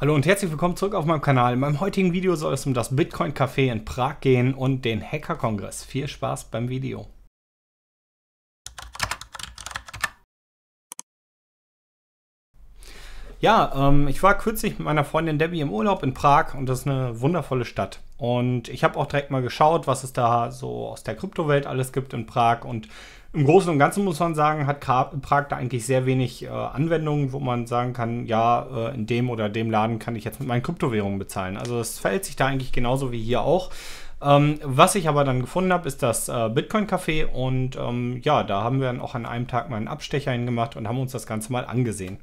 Hallo und herzlich willkommen zurück auf meinem Kanal. In meinem heutigen Video soll es um das Bitcoin Café in Prag gehen und den Hacker Kongress. Viel Spaß beim Video. Ja, ähm, ich war kürzlich mit meiner Freundin Debbie im Urlaub in Prag und das ist eine wundervolle Stadt. Und ich habe auch direkt mal geschaut, was es da so aus der Kryptowelt alles gibt in Prag. Und im Großen und Ganzen muss man sagen, hat Prag da eigentlich sehr wenig äh, Anwendungen, wo man sagen kann, ja, äh, in dem oder dem Laden kann ich jetzt mit meinen Kryptowährungen bezahlen. Also es verhält sich da eigentlich genauso wie hier auch. Ähm, was ich aber dann gefunden habe, ist das äh, Bitcoin-Café und ähm, ja, da haben wir dann auch an einem Tag mal einen Abstecher hingemacht und haben uns das Ganze mal angesehen.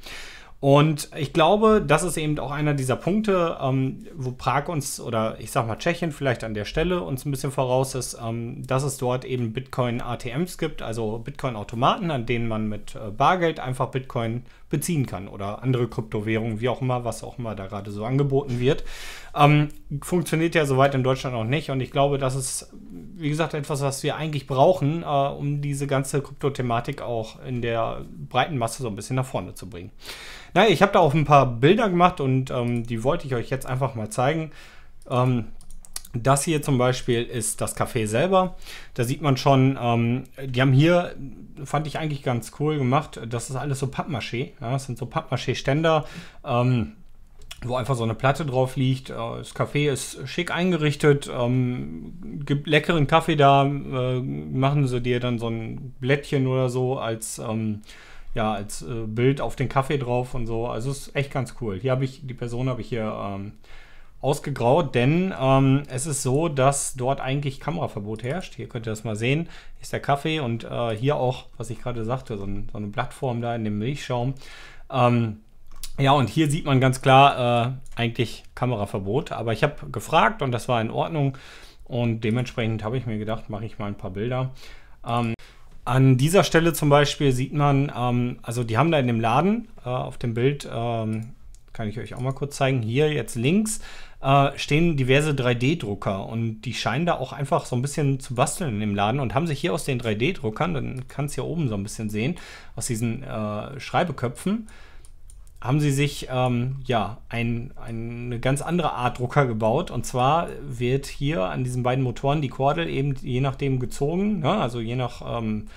Und ich glaube, das ist eben auch einer dieser Punkte, ähm, wo Prag uns oder ich sag mal Tschechien vielleicht an der Stelle uns ein bisschen voraus ist, ähm, dass es dort eben Bitcoin-ATMs gibt, also Bitcoin-Automaten, an denen man mit äh, Bargeld einfach Bitcoin beziehen kann oder andere Kryptowährungen, wie auch immer, was auch immer da gerade so angeboten wird. Ähm, funktioniert ja soweit in Deutschland auch nicht und ich glaube, das ist, wie gesagt, etwas, was wir eigentlich brauchen, äh, um diese ganze Kryptothematik auch in der breiten Masse so ein bisschen nach vorne zu bringen. Naja, ich habe da auch ein paar Bilder gemacht und ähm, die wollte ich euch jetzt einfach mal zeigen. Ähm, das hier zum Beispiel ist das Café selber. Da sieht man schon, ähm, die haben hier, fand ich eigentlich ganz cool gemacht, das ist alles so Pappmaché. Ja, das sind so Pappmaché-Ständer, ähm, wo einfach so eine Platte drauf liegt. Äh, das Café ist schick eingerichtet, ähm, gibt leckeren Kaffee da, äh, machen sie dir dann so ein Blättchen oder so als... Ähm, ja, als äh, Bild auf den Kaffee drauf und so. Also ist echt ganz cool. Hier habe ich, die Person habe ich hier ähm, ausgegraut, denn ähm, es ist so, dass dort eigentlich Kameraverbot herrscht. Hier könnt ihr das mal sehen. ist der Kaffee und äh, hier auch, was ich gerade sagte, so, ein, so, eine Plattform da in dem Milchschaum. Ähm, ja, und hier sieht man ganz klar äh, eigentlich Kameraverbot. Aber ich habe gefragt und das war in Ordnung. Und dementsprechend habe ich mir gedacht, mache ich mal ein paar Bilder. Ähm, an dieser Stelle zum Beispiel sieht man, ähm, also die haben da in dem Laden äh, auf dem Bild, ähm, kann ich euch auch mal kurz zeigen, hier jetzt links äh, stehen diverse 3D-Drucker und die scheinen da auch einfach so ein bisschen zu basteln in dem Laden und haben sich hier aus den 3D-Druckern, dann kannst du hier oben so ein bisschen sehen, aus diesen äh, Schreibeköpfen, haben sie sich ähm, ja ein, ein, eine ganz andere Art Drucker gebaut. Und zwar wird hier an diesen beiden Motoren die Kordel eben je nachdem gezogen, ne? also je nach ähm,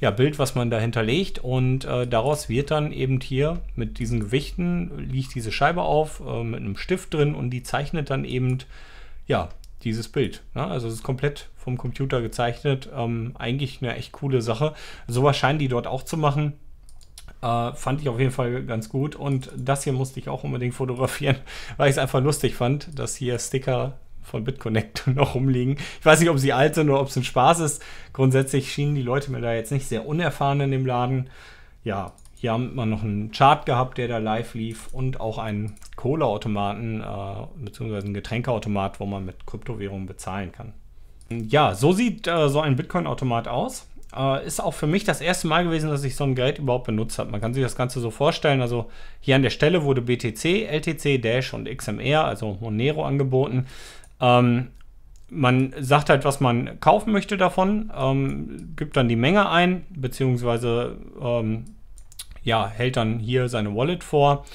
ja, Bild, was man da hinterlegt. Und äh, daraus wird dann eben hier mit diesen Gewichten liegt diese Scheibe auf äh, mit einem Stift drin und die zeichnet dann eben ja dieses Bild. Ne? Also es ist komplett vom Computer gezeichnet. Ähm, eigentlich eine echt coole Sache. Sowas scheinen die dort auch zu machen. Äh, fand ich auf jeden Fall ganz gut. Und das hier musste ich auch unbedingt fotografieren, weil ich es einfach lustig fand, dass hier Sticker von BitConnect noch rumliegen. Ich weiß nicht, ob sie alt sind oder ob es ein Spaß ist. Grundsätzlich schienen die Leute mir da jetzt nicht sehr unerfahren in dem Laden. Ja, hier haben wir noch einen Chart gehabt, der da live lief und auch einen Cola-Automaten äh, bzw. einen Getränkeautomat, wo man mit Kryptowährungen bezahlen kann. Ja, so sieht äh, so ein Bitcoin-Automat aus. Äh, ist auch für mich das erste Mal gewesen, dass ich so ein Gerät überhaupt benutzt habe. Man kann sich das Ganze so vorstellen. Also hier an der Stelle wurde BTC, LTC, Dash und XMR, also Monero, angeboten. Ähm, man sagt halt, was man kaufen möchte davon, ähm, gibt dann die Menge ein, beziehungsweise ähm, ja, hält dann hier seine Wallet vor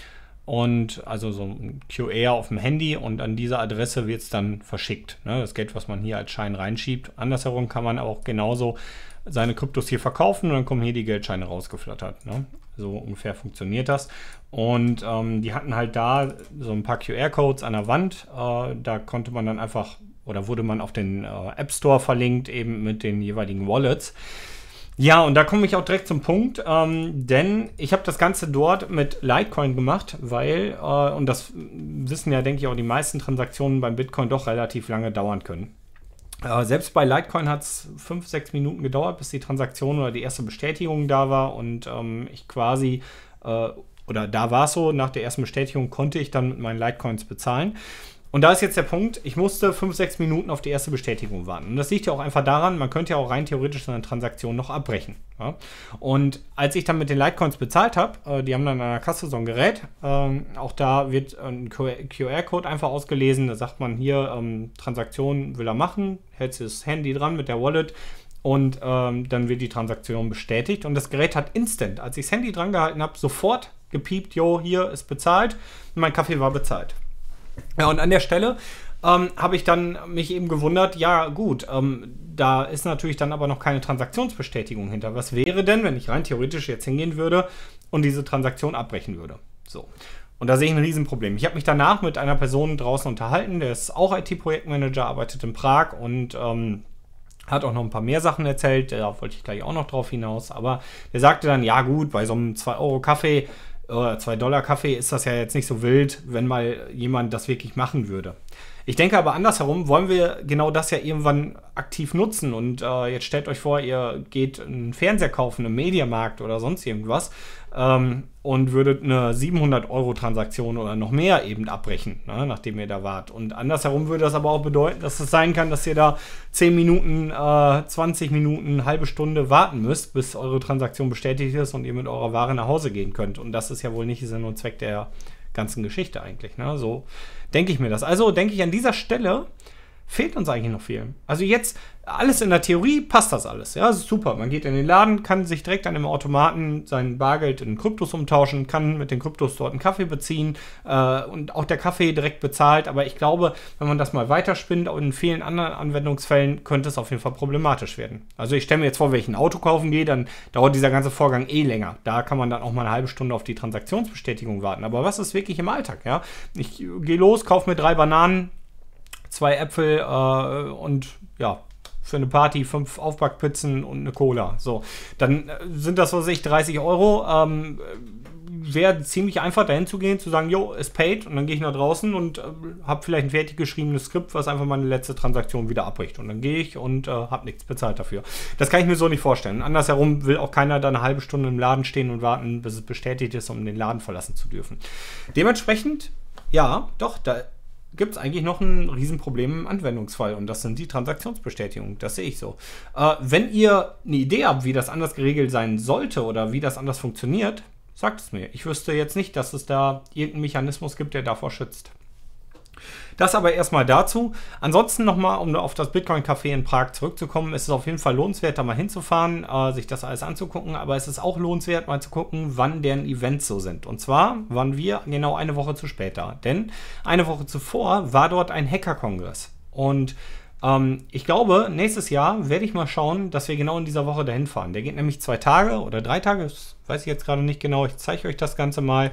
und also so ein QR auf dem Handy und an diese Adresse wird es dann verschickt. Ne? Das Geld, was man hier als Schein reinschiebt. Andersherum kann man auch genauso seine Kryptos hier verkaufen und dann kommen hier die Geldscheine rausgeflattert. Ne? So ungefähr funktioniert das. Und ähm, die hatten halt da so ein paar QR-Codes an der Wand. Äh, da konnte man dann einfach oder wurde man auf den äh, App Store verlinkt, eben mit den jeweiligen Wallets. Ja, und da komme ich auch direkt zum Punkt, ähm, denn ich habe das Ganze dort mit Litecoin gemacht, weil, äh, und das wissen ja, denke ich, auch die meisten Transaktionen beim Bitcoin doch relativ lange dauern können. Äh, selbst bei Litecoin hat es fünf, sechs Minuten gedauert, bis die Transaktion oder die erste Bestätigung da war und ähm, ich quasi äh, oder da war es so, nach der ersten Bestätigung konnte ich dann mit meinen Litecoins bezahlen. Und da ist jetzt der Punkt, ich musste 5, 6 Minuten auf die erste Bestätigung warten. Und das liegt ja auch einfach daran, man könnte ja auch rein theoretisch seine Transaktion noch abbrechen. Ja? Und als ich dann mit den Litecoins bezahlt habe, äh, die haben dann an der Kasse so ein Gerät, ähm, auch da wird ein QR-Code einfach ausgelesen, da sagt man hier, ähm, Transaktion will er machen, hält das Handy dran mit der Wallet, und ähm, dann wird die Transaktion bestätigt und das Gerät hat instant, als ich das Handy dran gehalten habe, sofort gepiept, jo, hier ist bezahlt und mein Kaffee war bezahlt. Ja, und an der Stelle ähm, habe ich dann mich eben gewundert, ja gut, ähm, da ist natürlich dann aber noch keine Transaktionsbestätigung hinter. Was wäre denn, wenn ich rein theoretisch jetzt hingehen würde und diese Transaktion abbrechen würde? So. Und da sehe ich ein Riesenproblem. Ich habe mich danach mit einer Person draußen unterhalten, der ist auch IT-Projektmanager, arbeitet in Prag und ähm, hat auch noch ein paar mehr Sachen erzählt, da wollte ich gleich auch noch drauf hinaus, aber der sagte dann, ja gut, bei so einem 2-Euro-Kaffee 2-Dollar-Kaffee ist das ja jetzt nicht so wild, wenn mal jemand das wirklich machen würde. Ich denke aber andersherum wollen wir genau das ja irgendwann aktiv nutzen. Und äh, jetzt stellt euch vor, ihr geht einen Fernseher kaufen im Mediamarkt oder sonst irgendwas ähm, und würdet eine 700 Euro Transaktion oder noch mehr eben abbrechen, ne, nachdem ihr da wart. Und andersherum würde das aber auch bedeuten, dass es sein kann, dass ihr da 10 Minuten, äh, 20 Minuten, halbe Stunde warten müsst, bis eure Transaktion bestätigt ist und ihr mit eurer Ware nach Hause gehen könnt. Und das ist ja wohl nicht Sinn und Zweck der ganzen Geschichte eigentlich. Ne? So denke ich mir das. Also denke ich an dieser Stelle, fehlt uns eigentlich noch viel. Also jetzt, alles in der Theorie passt das alles. Ja, super. Man geht in den Laden, kann sich direkt an dem Automaten sein Bargeld in Kryptos umtauschen, kann mit den Kryptos dort einen Kaffee beziehen äh, und auch der Kaffee direkt bezahlt. Aber ich glaube, wenn man das mal weiterspinnt, und in vielen anderen Anwendungsfällen könnte es auf jeden Fall problematisch werden. Also ich stelle mir jetzt vor, wenn ich ein Auto kaufen gehe, dann dauert dieser ganze Vorgang eh länger. Da kann man dann auch mal eine halbe Stunde auf die Transaktionsbestätigung warten. Aber was ist wirklich im Alltag? Ja, ich gehe los, kaufe mir drei Bananen, zwei Äpfel äh, und ja, für eine Party fünf Aufbackpizzen und eine Cola. So, dann äh, sind das, was ich, 30 Euro. Ähm, Wäre ziemlich einfach dahin zu gehen, zu sagen, jo, ist paid und dann gehe ich nach draußen und äh, habe vielleicht ein fertig geschriebenes Skript, was einfach meine letzte Transaktion wieder abbricht. Und dann gehe ich und äh, habe nichts bezahlt dafür. Das kann ich mir so nicht vorstellen. Andersherum will auch keiner da eine halbe Stunde im Laden stehen und warten, bis es bestätigt ist, um den Laden verlassen zu dürfen. Dementsprechend ja, doch, da gibt es eigentlich noch ein Riesenproblem im Anwendungsfall und das sind die Transaktionsbestätigungen. Das sehe ich so. Äh, wenn ihr eine Idee habt, wie das anders geregelt sein sollte oder wie das anders funktioniert, sagt es mir. Ich wüsste jetzt nicht, dass es da irgendeinen Mechanismus gibt, der davor schützt. Das aber erstmal dazu. Ansonsten nochmal, um auf das Bitcoin Café in Prag zurückzukommen, ist es auf jeden Fall lohnenswert, da mal hinzufahren, äh, sich das alles anzugucken. Aber es ist auch lohnenswert, mal zu gucken, wann deren Events so sind. Und zwar waren wir genau eine Woche zu später. Denn eine Woche zuvor war dort ein Hacker-Kongress. Und ähm, ich glaube, nächstes Jahr werde ich mal schauen, dass wir genau in dieser Woche dahin fahren. Der geht nämlich zwei Tage oder drei Tage, das weiß ich jetzt gerade nicht genau. Ich zeige euch das Ganze mal.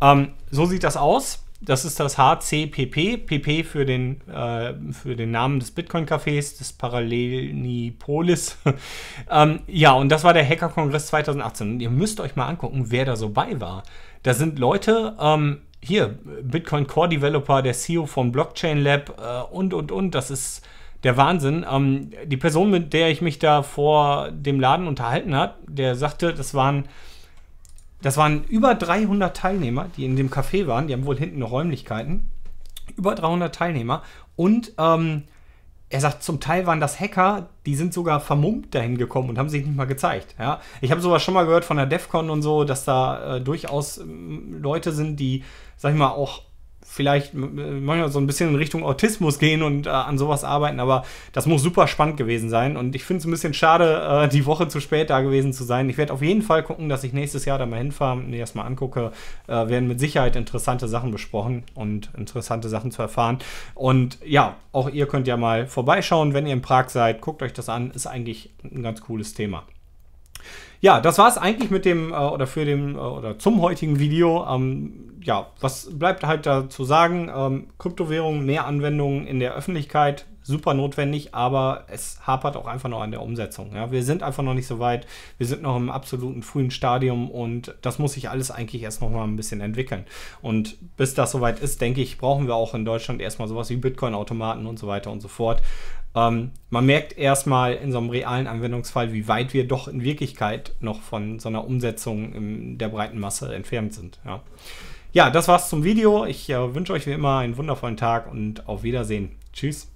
Ähm, so sieht das aus. Das ist das HCPP, PP für den, äh, für den Namen des Bitcoin-Cafés, des Parallelipolis. ähm, ja, und das war der Hacker-Kongress 2018. Und ihr müsst euch mal angucken, wer da so bei war. Da sind Leute, ähm, hier, Bitcoin Core Developer, der CEO von Blockchain Lab äh, und, und, und. Das ist der Wahnsinn. Ähm, die Person, mit der ich mich da vor dem Laden unterhalten habe, der sagte, das waren das waren über 300 Teilnehmer, die in dem Café waren. Die haben wohl hinten Räumlichkeiten. Über 300 Teilnehmer. Und ähm, er sagt, zum Teil waren das Hacker, die sind sogar vermummt dahin gekommen und haben sich nicht mal gezeigt. Ja? Ich habe sowas schon mal gehört von der DEFCON und so, dass da äh, durchaus ähm, Leute sind, die, sag ich mal, auch vielleicht äh, manchmal so ein bisschen in Richtung Autismus gehen und äh, an sowas arbeiten, aber das muss super spannend gewesen sein und ich finde es ein bisschen schade, äh, die Woche zu spät da gewesen zu sein. Ich werde auf jeden Fall gucken, dass ich nächstes Jahr da mal hinfahre und mir das mal angucke. Äh, werden mit Sicherheit interessante Sachen besprochen und interessante Sachen zu erfahren. Und ja, auch ihr könnt ja mal vorbeischauen, wenn ihr in Prag seid. Guckt euch das an, ist eigentlich ein ganz cooles Thema ja, das war es eigentlich mit dem äh, oder für dem äh, oder zum heutigen Video. Ähm, ja, was bleibt halt dazu sagen? Ähm, Kryptowährungen, mehr Anwendungen in der Öffentlichkeit, super notwendig, aber es hapert auch einfach noch an der Umsetzung. Ja? Wir sind einfach noch nicht so weit, wir sind noch im absoluten frühen Stadium und das muss sich alles eigentlich erst noch mal ein bisschen entwickeln. Und bis das soweit ist, denke ich, brauchen wir auch in Deutschland erstmal sowas wie Bitcoin-Automaten und so weiter und so fort. Ähm, man merkt erstmal in so einem realen Anwendungsfall, wie weit wir doch in Wirklichkeit noch von so einer Umsetzung in der breiten Masse entfernt sind. Ja? Ja, das war's zum Video. Ich äh, wünsche euch wie immer einen wundervollen Tag und auf Wiedersehen. Tschüss.